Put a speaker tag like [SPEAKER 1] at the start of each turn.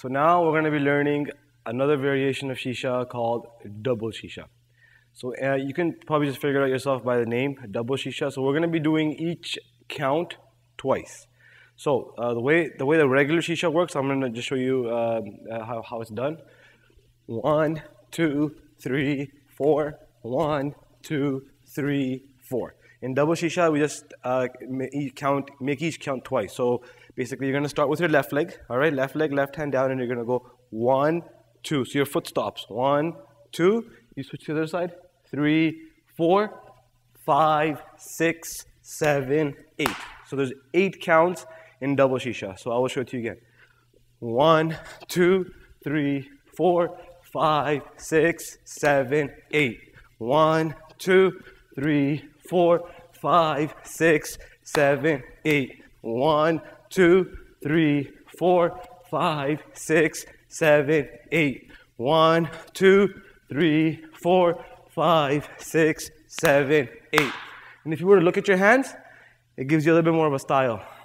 [SPEAKER 1] So now we're going to be learning another variation of shisha called double shisha. So uh, you can probably just figure it out yourself by the name, double shisha. So we're going to be doing each count twice. So uh, the way the way the regular shisha works, I'm going to just show you um, uh, how, how it's done. One, two, three, four. One, two, three, four. In double shisha, we just uh, count, make each count twice. So basically, you're going to start with your left leg, all right? Left leg, left hand down, and you're going to go one, two. So your foot stops. One, two. You switch to the other side. Three, four, five, six, seven, eight. So there's eight counts in double shisha. So I will show it to you again. One, two, three, four, five, six, seven, eight. One, two, three, four, five, six, seven, eight. One, two, three, four, five, six, seven, eight. One, two, three, four, five, six, seven, eight. And if you were to look at your hands, it gives you a little bit more of a style.